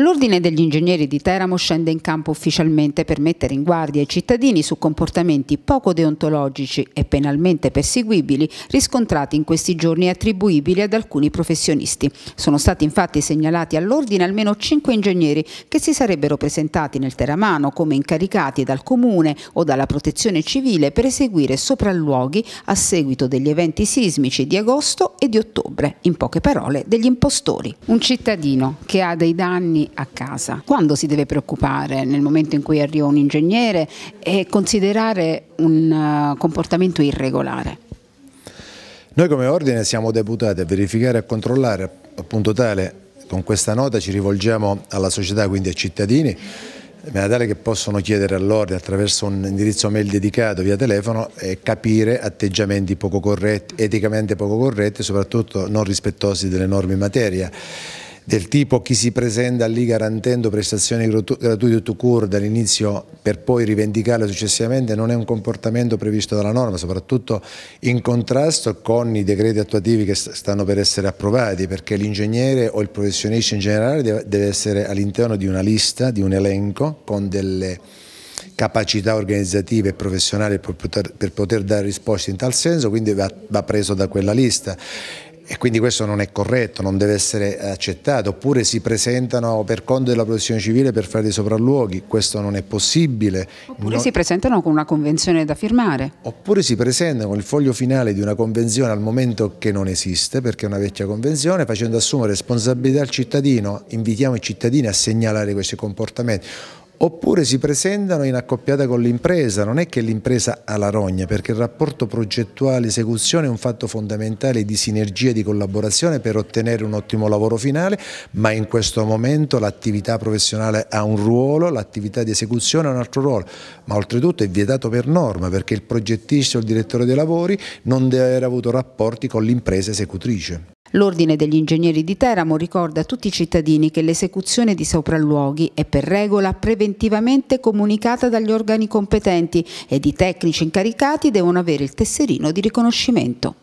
L'Ordine degli Ingegneri di Teramo scende in campo ufficialmente per mettere in guardia i cittadini su comportamenti poco deontologici e penalmente perseguibili riscontrati in questi giorni e attribuibili ad alcuni professionisti. Sono stati infatti segnalati all'Ordine almeno cinque ingegneri che si sarebbero presentati nel Teramano come incaricati dal Comune o dalla Protezione Civile per eseguire sopralluoghi a seguito degli eventi sismici di agosto e di ottobre, in poche parole degli impostori. Un cittadino che ha dei danni a casa. Quando si deve preoccupare? Nel momento in cui arriva un ingegnere e considerare un eh, comportamento irregolare? Noi come ordine siamo deputati a verificare e controllare appunto tale, con questa nota ci rivolgiamo alla società, quindi ai cittadini, in maniera tale che possono chiedere all'ordine attraverso un indirizzo mail dedicato via telefono e eh, capire atteggiamenti poco corretti, eticamente poco corretti e soprattutto non rispettosi delle norme in materia del tipo chi si presenta lì garantendo prestazioni gratuite to cure dall'inizio per poi rivendicarle successivamente non è un comportamento previsto dalla norma, soprattutto in contrasto con i decreti attuativi che stanno per essere approvati, perché l'ingegnere o il professionista in generale deve essere all'interno di una lista, di un elenco con delle capacità organizzative e professionali per poter, dare risposte in tal senso, quindi va preso da quella lista e quindi questo non è corretto, non deve essere accettato, oppure si presentano per conto della protezione civile per fare dei sopralluoghi, questo non è possibile. Oppure no... si presentano con una convenzione da firmare. Oppure si presentano con il foglio finale di una convenzione al momento che non esiste, perché è una vecchia convenzione, facendo assumere responsabilità al cittadino, invitiamo i cittadini a segnalare questi comportamenti oppure si presentano in accoppiata con l'impresa, non è che l'impresa ha la rogna, perché il rapporto progettuale-esecuzione è un fatto fondamentale di sinergia e di collaborazione per ottenere un ottimo lavoro finale, ma in questo momento l'attività professionale ha un ruolo, l'attività di esecuzione ha un altro ruolo, ma oltretutto è vietato per norma, perché il progettista o il direttore dei lavori non deve aver avuto rapporti con l'impresa esecutrice. L'Ordine degli Ingegneri di Teramo ricorda a tutti i cittadini che l'esecuzione di sopralluoghi è per regola preventivamente comunicata dagli organi competenti ed i tecnici incaricati devono avere il tesserino di riconoscimento.